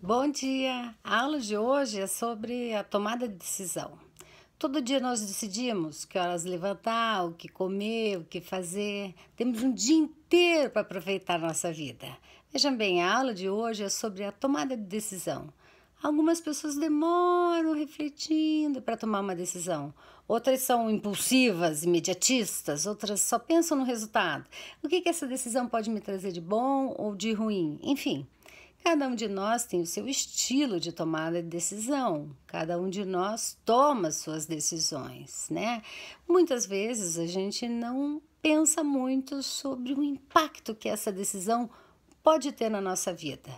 Bom dia! A aula de hoje é sobre a tomada de decisão. Todo dia nós decidimos que horas levantar, o que comer, o que fazer. Temos um dia inteiro para aproveitar nossa vida. Vejam bem, a aula de hoje é sobre a tomada de decisão. Algumas pessoas demoram refletindo para tomar uma decisão. Outras são impulsivas, imediatistas, outras só pensam no resultado. O que, que essa decisão pode me trazer de bom ou de ruim? Enfim, Cada um de nós tem o seu estilo de tomada de decisão, cada um de nós toma suas decisões, né? Muitas vezes a gente não pensa muito sobre o impacto que essa decisão pode ter na nossa vida.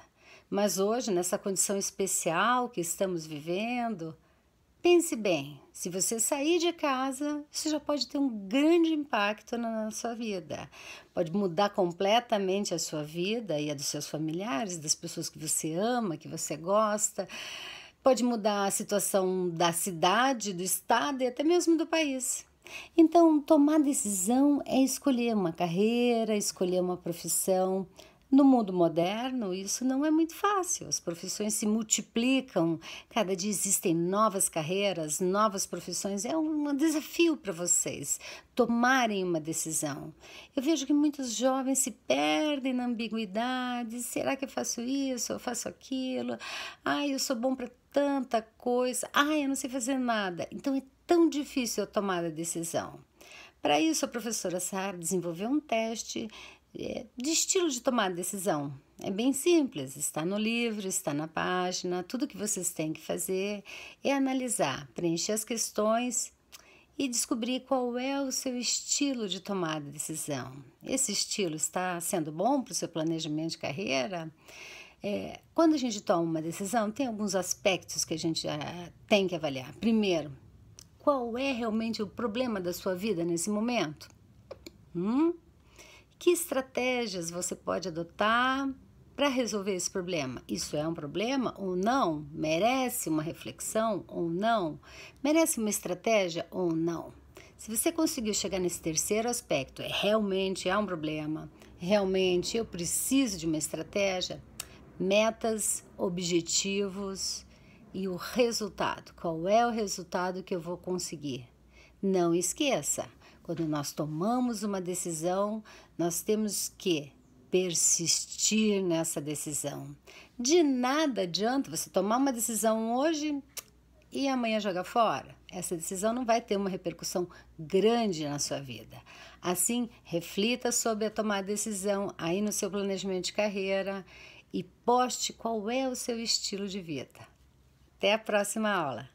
Mas hoje, nessa condição especial que estamos vivendo, Pense bem, se você sair de casa, isso já pode ter um grande impacto na sua vida. Pode mudar completamente a sua vida e a dos seus familiares, das pessoas que você ama, que você gosta. Pode mudar a situação da cidade, do estado e até mesmo do país. Então, tomar decisão é escolher uma carreira, escolher uma profissão, no mundo moderno, isso não é muito fácil. As profissões se multiplicam, cada dia existem novas carreiras, novas profissões. É um desafio para vocês tomarem uma decisão. Eu vejo que muitos jovens se perdem na ambiguidade: será que eu faço isso? Eu faço aquilo? Ah, eu sou bom para tanta coisa. Ah, eu não sei fazer nada. Então é tão difícil eu tomar a decisão. Para isso, a professora Sara desenvolveu um teste é, de estilo de tomar decisão. É bem simples, está no livro, está na página. Tudo que vocês têm que fazer é analisar, preencher as questões e descobrir qual é o seu estilo de tomada de decisão. Esse estilo está sendo bom para o seu planejamento de carreira? É, quando a gente toma uma decisão, tem alguns aspectos que a gente tem que avaliar. Primeiro, qual é realmente o problema da sua vida nesse momento? Hum? Que estratégias você pode adotar para resolver esse problema? Isso é um problema ou não? Merece uma reflexão ou não? Merece uma estratégia ou não? Se você conseguiu chegar nesse terceiro aspecto, é realmente é um problema, realmente eu preciso de uma estratégia, metas, objetivos e o resultado. Qual é o resultado que eu vou conseguir? Não esqueça, quando nós tomamos uma decisão, nós temos que persistir nessa decisão. De nada adianta você tomar uma decisão hoje e amanhã jogar fora. Essa decisão não vai ter uma repercussão grande na sua vida. Assim, reflita sobre a tomar decisão aí no seu planejamento de carreira e poste qual é o seu estilo de vida. Até a próxima aula!